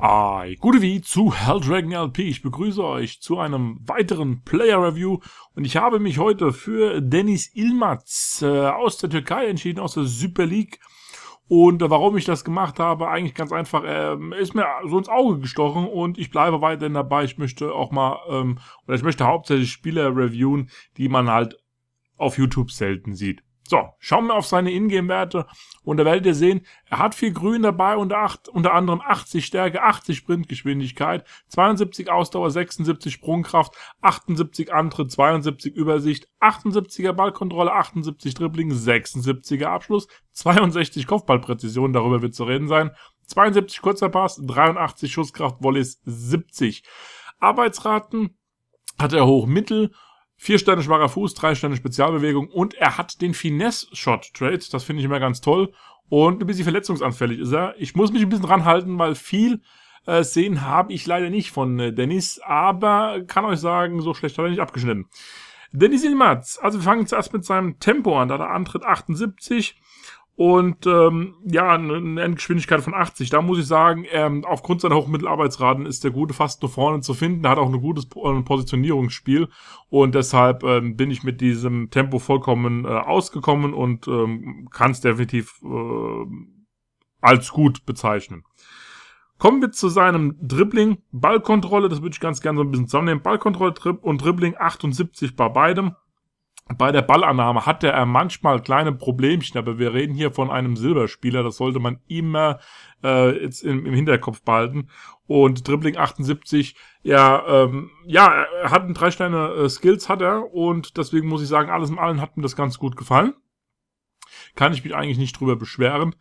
Ei, gute wie zu Helldragon LP. Ich begrüße euch zu einem weiteren Player Review und ich habe mich heute für Dennis Ilmaz äh, aus der Türkei entschieden, aus der Super League. Und äh, warum ich das gemacht habe, eigentlich ganz einfach, ähm, ist mir so ins Auge gestochen und ich bleibe weiterhin dabei. Ich möchte auch mal, ähm, oder ich möchte hauptsächlich Spieler reviewen, die man halt auf YouTube selten sieht. So, schauen wir auf seine Ingame-Werte und da werdet ihr sehen, er hat viel Grün dabei, unter, acht, unter anderem 80 Stärke, 80 Sprintgeschwindigkeit, 72 Ausdauer, 76 Sprungkraft, 78 Antritt, 72 Übersicht, 78er Ballkontrolle, 78 Dribbling, 76er Abschluss, 62 Kopfballpräzision, darüber wird zu reden sein, 72 kurzer Pass, 83 Schusskraft, Volleys 70. Arbeitsraten hat er hoch mittel Vier Sterne schwacher Fuß, drei Sterne Spezialbewegung und er hat den Finesse-Shot-Trade. Das finde ich immer ganz toll. Und ein bisschen verletzungsanfällig ist er. Ich muss mich ein bisschen ranhalten, weil viel äh, sehen habe ich leider nicht von äh, Dennis. Aber kann euch sagen, so schlecht hat er nicht abgeschnitten. Dennis Ilmatz. Also wir fangen zuerst mit seinem Tempo an. Da hat er Antritt 78 und ähm, ja, eine Endgeschwindigkeit von 80. Da muss ich sagen, ähm, aufgrund seiner hohen Mittelarbeitsraten ist der Gute fast nur vorne zu finden, Er hat auch ein gutes Positionierungsspiel und deshalb ähm, bin ich mit diesem Tempo vollkommen äh, ausgekommen und ähm, kann es definitiv äh, als gut bezeichnen. Kommen wir zu seinem Dribbling, Ballkontrolle, das würde ich ganz gerne so ein bisschen zusammennehmen. Ballkontrolle und Dribbling 78 bei beidem bei der Ballannahme hatte er manchmal kleine Problemchen, aber wir reden hier von einem Silberspieler, das sollte man immer äh, jetzt im, im Hinterkopf behalten. Und Dribbling 78, ja, ähm, ja, er hat ein drei Sterne äh, Skills, hat er, und deswegen muss ich sagen, alles in allem hat mir das ganz gut gefallen. Kann ich mich eigentlich nicht drüber beschweren.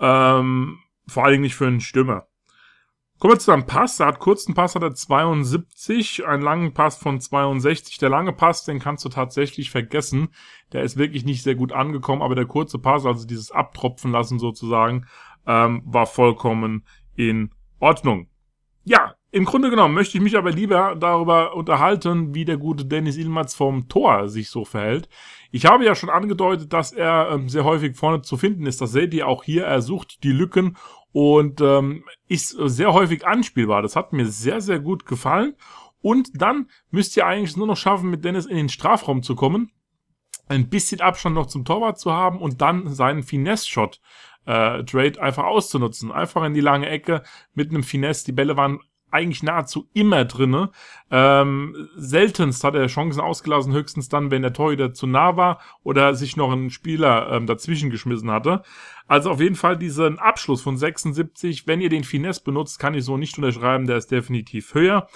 Ähm, vor allen Dingen nicht für einen Stürmer. Kommen wir zu seinem Pass. Er hat kurzen Pass, hat er 72, einen langen Pass von 62. Der lange Pass, den kannst du tatsächlich vergessen. Der ist wirklich nicht sehr gut angekommen, aber der kurze Pass, also dieses Abtropfen lassen sozusagen, ähm, war vollkommen in Ordnung. Ja, im Grunde genommen möchte ich mich aber lieber darüber unterhalten, wie der gute Dennis Ilmatz vom Tor sich so verhält. Ich habe ja schon angedeutet, dass er ähm, sehr häufig vorne zu finden ist. Das seht ihr auch hier. Er sucht die Lücken und ähm, ist sehr häufig anspielbar. Das hat mir sehr, sehr gut gefallen. Und dann müsst ihr eigentlich nur noch schaffen, mit Dennis in den Strafraum zu kommen, ein bisschen Abstand noch zum Torwart zu haben und dann seinen Finesse-Shot äh, Trade einfach auszunutzen. Einfach in die lange Ecke mit einem Finesse. Die Bälle waren eigentlich nahezu immer drinne. Ähm, seltenst hat er Chancen ausgelassen, höchstens dann, wenn der Torhüter zu nah war oder sich noch ein Spieler ähm, dazwischen geschmissen hatte. Also auf jeden Fall diesen Abschluss von 76, wenn ihr den Finesse benutzt, kann ich so nicht unterschreiben, der ist definitiv höher.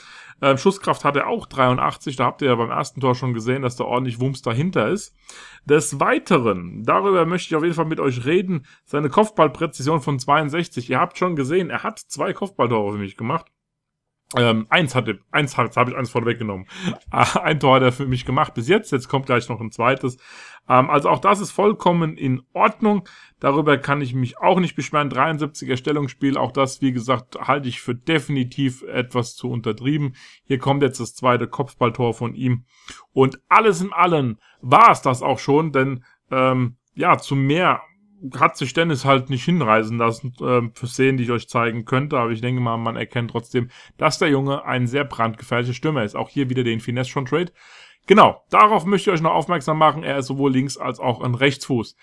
Ähm, Schusskraft hat er auch 83, da habt ihr ja beim ersten Tor schon gesehen, dass da ordentlich Wumms dahinter ist. Des Weiteren, darüber möchte ich auf jeden Fall mit euch reden, seine Kopfballpräzision von 62. Ihr habt schon gesehen, er hat zwei Kopfballtore für mich gemacht. Ähm, eins hatte, eins habe hab ich eins vorweggenommen. Ah, ein Tor hat er für mich gemacht bis jetzt. Jetzt kommt gleich noch ein zweites. Ähm, also auch das ist vollkommen in Ordnung. Darüber kann ich mich auch nicht beschweren. 73er Stellungsspiel, auch das, wie gesagt, halte ich für definitiv etwas zu untertrieben. Hier kommt jetzt das zweite Kopfballtor von ihm. Und alles in allem war es das auch schon, denn ähm, ja, zu mehr hat sich Dennis halt nicht hinreisen lassen äh, für Szenen, die ich euch zeigen könnte, aber ich denke mal, man erkennt trotzdem, dass der Junge ein sehr brandgefährlicher Stürmer ist. Auch hier wieder den Finesse schon Trade. Genau, darauf möchte ich euch noch aufmerksam machen, er ist sowohl links als auch ein Rechtsfuß.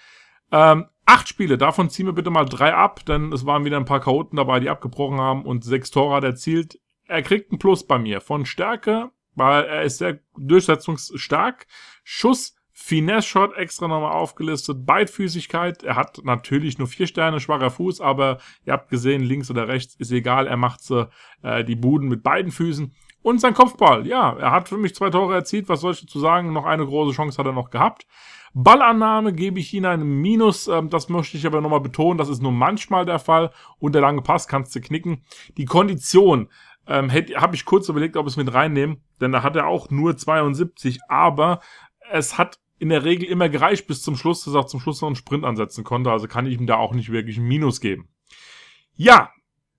Ähm, acht Spiele, davon ziehen wir bitte mal drei ab, denn es waren wieder ein paar Chaoten dabei, die abgebrochen haben und sechs Tore hat erzielt. Er kriegt einen Plus bei mir von Stärke, weil er ist sehr durchsetzungsstark. Schuss Finesse-Shot extra nochmal aufgelistet. Beidfüßigkeit. Er hat natürlich nur vier Sterne, schwacher Fuß, aber ihr habt gesehen, links oder rechts ist egal. Er macht so, äh, die Buden mit beiden Füßen. Und sein Kopfball. Ja, er hat für mich zwei Tore erzielt. Was soll ich dazu sagen? Noch eine große Chance hat er noch gehabt. Ballannahme gebe ich Ihnen einen Minus. Ähm, das möchte ich aber nochmal betonen. Das ist nur manchmal der Fall. Und der lange Pass kannst du knicken. Die Kondition ähm, habe ich kurz überlegt, ob ich es mit reinnehme. Denn da hat er auch nur 72. Aber es hat in der Regel immer gereicht bis zum Schluss, dass er auch zum Schluss noch einen Sprint ansetzen konnte. Also kann ich ihm da auch nicht wirklich ein Minus geben. Ja,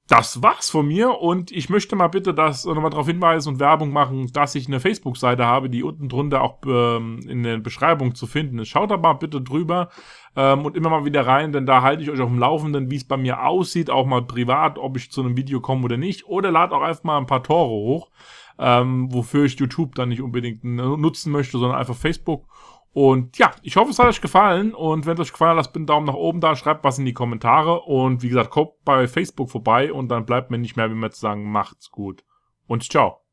das war's von mir und ich möchte mal bitte das nochmal darauf hinweisen und Werbung machen, dass ich eine Facebook-Seite habe, die unten drunter auch ähm, in der Beschreibung zu finden ist. Schaut da mal bitte drüber ähm, und immer mal wieder rein, denn da halte ich euch auf dem Laufenden, wie es bei mir aussieht, auch mal privat, ob ich zu einem Video komme oder nicht. Oder lad auch einfach mal ein paar Tore hoch, ähm, wofür ich YouTube dann nicht unbedingt nutzen möchte, sondern einfach Facebook. Und ja, ich hoffe, es hat euch gefallen. Und wenn es euch gefallen hat, lasst bitte einen Daumen nach oben da, schreibt was in die Kommentare. Und wie gesagt, kommt bei Facebook vorbei und dann bleibt mir nicht mehr, wie mir zu sagen, macht's gut und ciao.